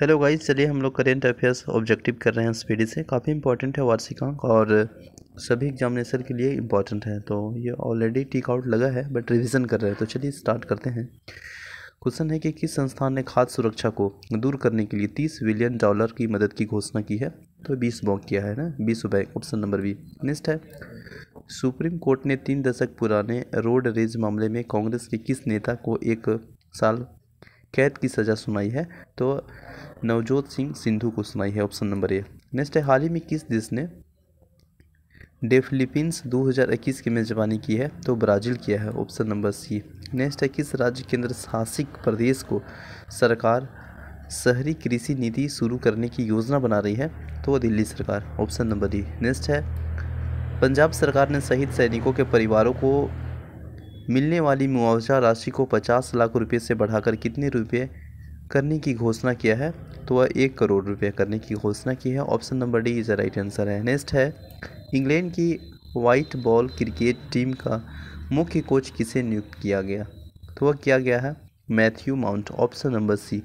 hello guys चलिए हम लोग करेंट अफेयर्स ऑब्जेक्टिव कर रहे हैं स्पीडी से काफ़ी इंपॉर्टेंट है वार्षिकांक और सभी एग्जामिनेशन के लिए इंपॉर्टेंट है तो ये ऑलरेडी टिक आउट लगा है बट रिवीजन कर रहे हैं तो चलिए स्टार्ट करते हैं क्वेश्चन है कि किस संस्थान ने खाद्य सुरक्षा को दूर करने के लिए तीस बिलियन डॉलर की मदद की घोषणा की है तो बीस बॉक किया है ना बीस bank option number B next है सुप्रीम कोर्ट ने तीन दशक पुराने रोड रेज मामले में कांग्रेस के किस नेता को एक साल कैद की सज़ा सुनाई है तो नवजोत सिंह सिंधु को सुनाई है ऑप्शन नंबर ए नेक्स्ट है हाल ही में किस देश ने डेफिलिपिन्स दो की मेज़बानी की है तो ब्राज़ील किया है ऑप्शन नंबर सी नेक्स्ट है किस राज्य केंद्र शासित प्रदेश को सरकार शहरी कृषि नीति शुरू करने की योजना बना रही है तो दिल्ली सरकार ऑप्शन नंबर डी नेक्स्ट है पंजाब सरकार ने शहीद सैनिकों के परिवारों को मिलने वाली मुआवजा राशि को पचास लाख रुपए से बढ़ाकर कितने रुपए करने की घोषणा किया है तो वह एक करोड़ रुपए करने की घोषणा की है option number D is right answer है नेक्स्ट है इंग्लैंड की वाइट बॉल क्रिकेट टीम का मुख्य कोच किसे नियुक्त किया गया तो वह किया गया है Matthew Mount option number C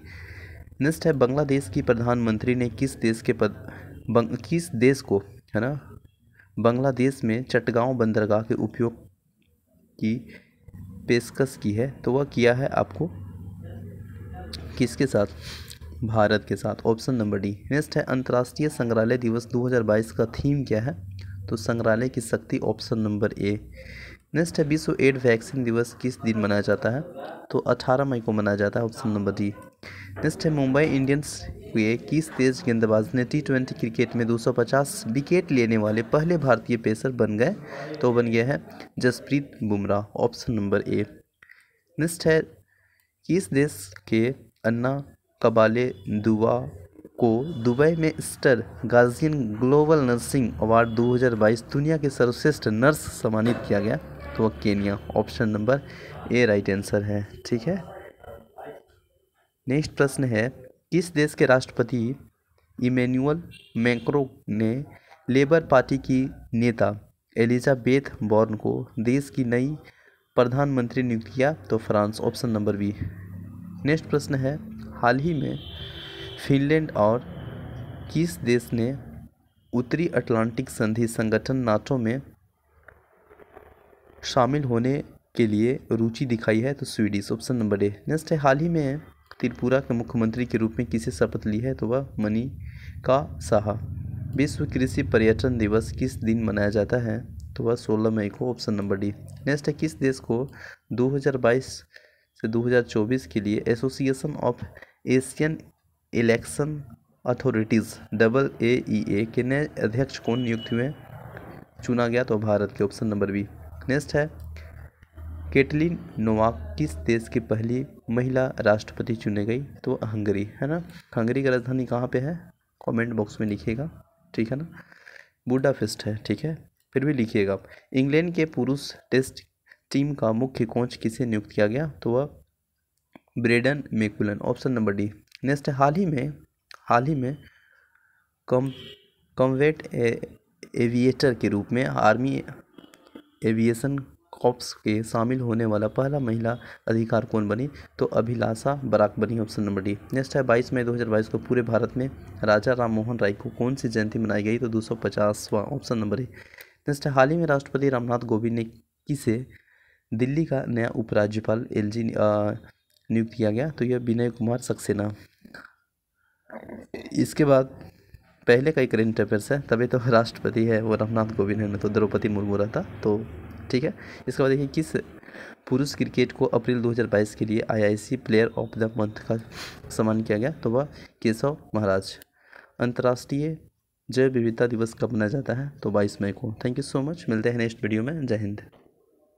next है बांग्लादेश की प्रधानमंत्री ने किस देश के पद बंग, किस देश को है ना बांग्लादेश में चटगांव बंदरगाह के उपयोग की पेशकश की है तो वह किया है आपको किसके साथ भारत के साथ ऑप्शन नंबर डी नेक्स्ट है अंतर्राष्ट्रीय संग्रहालय दिवस 2022 का थीम क्या है तो संग्रहालय की शक्ति ऑप्शन नंबर ए नेक्स्ट है विश्व एड वैक्सीन दिवस किस दिन मनाया जाता है तो 18 मई को मनाया जाता है ऑप्शन नंबर डी नेक्स्ट है मुंबई इंडियंस के किस तेज गेंदबाज ने टी ट्वेंटी क्रिकेट में 250 विकेट लेने वाले पहले भारतीय पेसर बन गए तो बन गया है Jasprit Bumrah option number A next है किस देश के अन्ना कबाले दुआ को दुबई में Aster Guardian global nursing award 2022 दुनिया के सर्वश्रेष्ठ नर्स सम्मानित किया गया तो वह Kenya option number A right answer है ठीक है नेक्स्ट प्रश्न है किस देश के राष्ट्रपति इमेनुअल मैक्रो ने लेबर पार्टी की नेता एलिजाबेथ बॉर्न को देश की नई प्रधानमंत्री नियुक्त किया तो France option number B next प्रश्न है हाल ही में फिनलैंड और किस देश ने उत्तरी अटलांटिक संधि संगठन नाटो में शामिल होने के लिए रुचि दिखाई है तो Swedish option number A next है हाल ही में त्रिपुरा के मुख्यमंत्री के रूप में किसे शपथ ली है तो वह मनी का साहा विश्व कृषि पर्यटन दिवस किस दिन मनाया जाता है तो वह सोलह मई को ऑप्शन नंबर डी नेक्स्ट है किस देश को 2022 से 2024 के लिए Association of Asian Election Authorities double A E A के नए अध्यक्ष कौन नियुक्त हुए चुना गया तो भारत के ऑप्शन नंबर बी नेक्स्ट है केटलिन नोवाक किस देश की पहली महिला राष्ट्रपति चुने गई तो हंगरी है ना हंगरी की राजधानी कहाँ पे है कमेंट बॉक्स में लिखिएगा ठीक है ना बूडाफेस्ट है ठीक है फिर भी लिखिएगा इंग्लैंड के पुरुष टेस्ट टीम का मुख्य कोच किसे नियुक्त किया गया तो वह Brendon McCullum option number D next हाल ही में हाल ही में कम कमवेट एविएटर के रूप में आर्मी एविएशन कॉप्स के शामिल होने वाला पहला महिला अधिकार कौन बनी तो अभिलाषा बराक बनी ऑप्शन नंबर डी नेक्स्ट है 22 मई 2022 को पूरे भारत में राजा राम मोहन राय को कौन सी जयंती मनाई गई तो दो सौ ऑप्शन नंबर ए नेक्स्ट है हाल ही में राष्ट्रपति रामनाथ कोविंद ने किसे दिल्ली का नया उपराज्यपाल एल जी नियुक्त किया गया तो यह विनय कुमार सक्सेना इसके बाद पहले का ही करेंट अफेयर्स है तभी तो राष्ट्रपति है वो रामनाथ कोविंद है ना तो द्रौपदी मुर्मू रहा था तो ठीक है इसके बाद देखिए किस पुरुष क्रिकेट को अप्रैल 2022 के लिए IIC player of the month का सम्मान किया गया तो वह केशव महाराज अंतर्राष्ट्रीय जैव विविधता दिवस कब मनाया जाता है तो बाईस मई को थैंक यू सो मच मिलते हैं नेक्स्ट वीडियो में जय हिंद